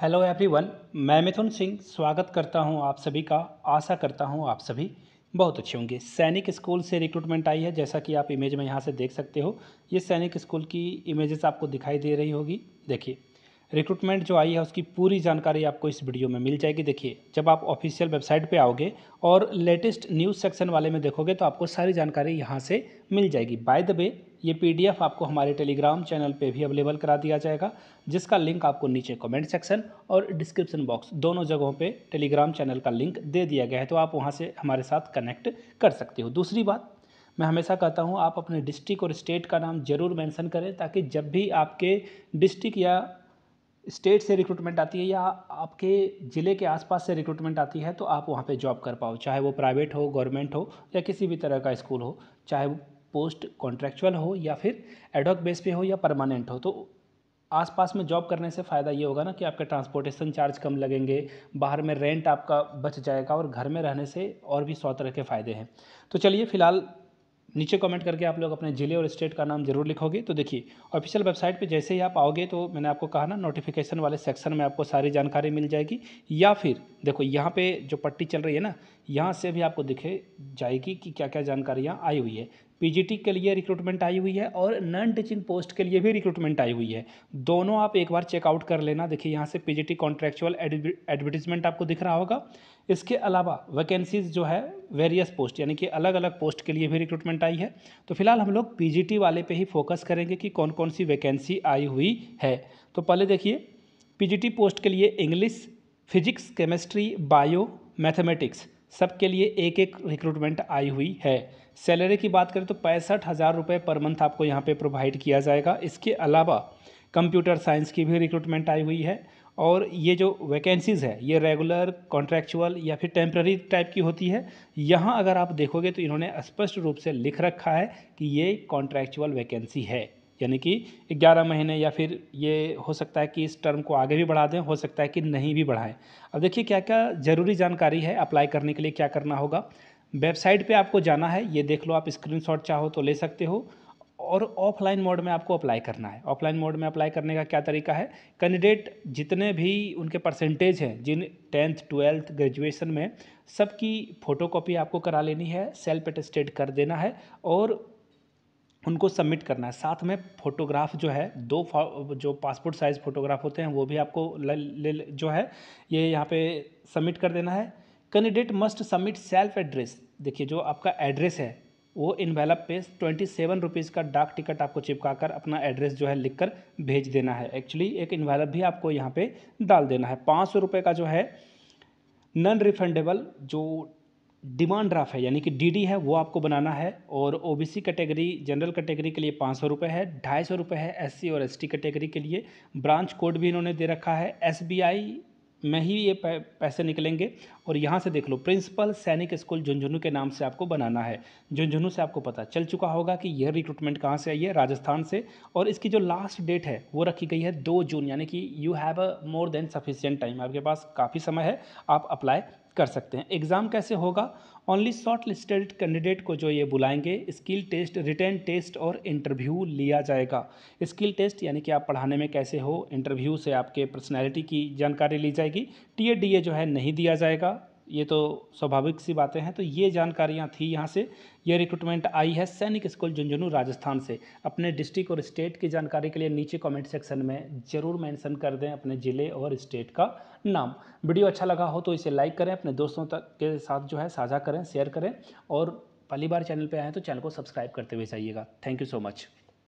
hello everyone मैं मिथुन सिंह स्वागत करता हूं आप सभी का आशा करता हूं आप सभी बहुत अच्छे होंगे सैनिक स्कूल से रिक्रूटमेंट आई है जैसा कि आप इमेज में यहाँ से देख सकते हो ये सैनिक स्कूल की इमेजेस आपको दिखाई दे रही होगी देखिए रिक्रूटमेंट जो आई है उसकी पूरी जानकारी आपको इस वीडियो में मिल जाएगी देखिए जब आप ऑफिशियल वेबसाइट पे आओगे और लेटेस्ट न्यूज़ सेक्शन वाले में देखोगे तो आपको सारी जानकारी यहाँ से मिल जाएगी बाय द वे ये पीडीएफ आपको हमारे टेलीग्राम चैनल पे भी अवेलेबल करा दिया जाएगा जिसका लिंक आपको नीचे कमेंट सेक्शन और डिस्क्रिप्शन बॉक्स दोनों जगहों पे टेलीग्राम चैनल का लिंक दे दिया गया है तो आप वहाँ से हमारे साथ कनेक्ट कर सकते हो दूसरी बात मैं हमेशा कहता हूँ आप अपने डिस्ट्रिक्ट और स्टेट का नाम ज़रूर मेंशन करें ताकि जब भी आपके डिस्ट्रिक्ट या स्टेट से रिक्रूटमेंट आती है या आपके ज़िले के आसपास से रिक्रूटमेंट आती है तो आप वहाँ पे जॉब कर पाओ चाहे वो प्राइवेट हो गवर्नमेंट हो या किसी भी तरह का स्कूल हो चाहे वो पोस्ट कॉन्ट्रेक्चुअल हो या फिर एडॉक बेस पे हो या परमानेंट हो तो आसपास में जॉब करने से फ़ायदा ये होगा ना कि आपके ट्रांसपोर्टेशन चार्ज कम लगेंगे बाहर में रेंट आपका बच जाएगा और घर में रहने से और भी सौ तरह के फ़ायदे हैं तो चलिए फ़िलहाल नीचे कमेंट करके आप लोग अपने ज़िले और स्टेट का नाम जरूर लिखोगे तो देखिए ऑफिशियल वेबसाइट पे जैसे ही आप आओगे तो मैंने आपको कहा ना नोटिफिकेशन वाले सेक्शन में आपको सारी जानकारी मिल जाएगी या फिर देखो यहाँ पे जो पट्टी चल रही है ना यहाँ से भी आपको दिखे जाएगी कि क्या क्या जानकारियाँ आई हुई है पीजीटी के लिए रिक्रूटमेंट आई हुई है और नॉन टीचिंग पोस्ट के लिए भी रिक्रूटमेंट आई हुई है दोनों आप एक बार चेकआउट कर लेना देखिए यहाँ से पीजीटी कॉन्ट्रेक्चुअल एडवर्टीजमेंट आपको दिख रहा होगा इसके अलावा वैकेंसीज जो है वेरियस पोस्ट यानी कि अलग अलग पोस्ट के लिए भी रिक्रूटमेंट आई है तो फिलहाल हम लोग पी वाले पर ही फोकस करेंगे कि कौन कौन सी वैकेंसी आई हुई है तो पहले देखिए पी पोस्ट के लिए English physics chemistry bio mathematics सबके लिए एक एक रिक्रूटमेंट आई हुई है सैलरी की बात करें तो पैंसठ हज़ार रुपये पर मंथ आपको यहाँ पे प्रोवाइड किया जाएगा इसके अलावा कंप्यूटर साइंस की भी रिक्रूटमेंट आई हुई है और ये जो वैकेंसीज़ है ये रेगुलर कॉन्ट्रैक्चुअल या फिर टेम्प्रेरी टाइप की होती है यहाँ अगर आप देखोगे तो इन्होंने स्पष्ट रूप से लिख रखा है कि ये कॉन्ट्रेक्चुअल वैकेंसी है यानी कि ग्यारह महीने या फिर ये हो सकता है कि इस टर्म को आगे भी बढ़ा दें हो सकता है कि नहीं भी बढ़ाएं अब देखिए क्या क्या ज़रूरी जानकारी है अप्लाई करने के लिए क्या करना होगा वेबसाइट पे आपको जाना है ये देख लो आप स्क्रीनशॉट चाहो तो ले सकते हो और ऑफलाइन मोड में आपको अप्लाई करना है ऑफलाइन मोड में अप्लाई करने का क्या तरीका है कैंडिडेट जितने भी उनके परसेंटेज हैं जिन टेंथ ट्वेल्थ ग्रेजुएशन में सबकी फ़ोटो कॉपी आपको करा लेनी है सेल्फ अटेस्टेड कर देना है और उनको सबमिट करना है साथ में फ़ोटोग्राफ जो है दो जो पासपोर्ट साइज़ फ़ोटोग्राफ होते हैं वो भी आपको ले जो है ये यहाँ पे सबमिट कर देना है candidate must submit self address देखिए जो आपका एड्रेस है वो इन्वेलप पे ट्वेंटी सेवन रुपीज़ का डाक टिकट आपको चिपका कर अपना एड्रेस जो है लिख कर भेज देना है एक्चुअली एक इन्वेलप भी आपको यहाँ पे डाल देना है पाँच सौ रुपये का जो है नॉन रिफंडेबल जो डिमांड ड्राफ्ट है यानी कि डीडी है वो आपको बनाना है और ओबीसी कैटेगरी जनरल कैटेगरी के लिए पाँच सौ रुपये है ढाई सौ रुपये है एससी और एसटी कैटेगरी के लिए ब्रांच कोड भी इन्होंने दे रखा है एसबीआई में ही ये पैसे निकलेंगे और यहाँ से देख लो प्रिंसिपल सैनिक स्कूल झुंझुनू के नाम से आपको बनाना है झुंझुनू से आपको पता चल चुका होगा कि यह रिक्रूटमेंट कहाँ से आई है राजस्थान से और इसकी जो लास्ट डेट है वो रखी गई है दो जून यानी कि you have a more than sufficient time आपके पास काफ़ी समय है आप अप्लाई कर सकते हैं एग्ज़ाम कैसे होगा ओनली शॉर्ट लिस्टेड कैंडिडेट को जो ये बुलाएंगे स्किल टेस्ट रिटर्न टेस्ट और इंटरव्यू लिया जाएगा स्किल टेस्ट यानी कि आप पढ़ाने में कैसे हो इंटरव्यू से आपके पर्सनैलिटी की जानकारी ली जाएगी टी ए डी ए जो है नहीं दिया जाएगा ये तो स्वाभाविक सी बातें हैं तो ये जानकारियाँ थी यहाँ से ये रिक्रूटमेंट आई है सैनिक स्कूल झुंझुनू राजस्थान से अपने डिस्ट्रिक्ट और स्टेट की जानकारी के लिए नीचे कमेंट सेक्शन में ज़रूर मेंशन कर दें अपने ज़िले और स्टेट का नाम वीडियो अच्छा लगा हो तो इसे लाइक करें अपने दोस्तों तक के साथ जो है साझा करें शेयर करें और पहली बार चैनल पर आएँ तो चैनल को सब्सक्राइब करते हुए जाइएगा थैंक यू सो मच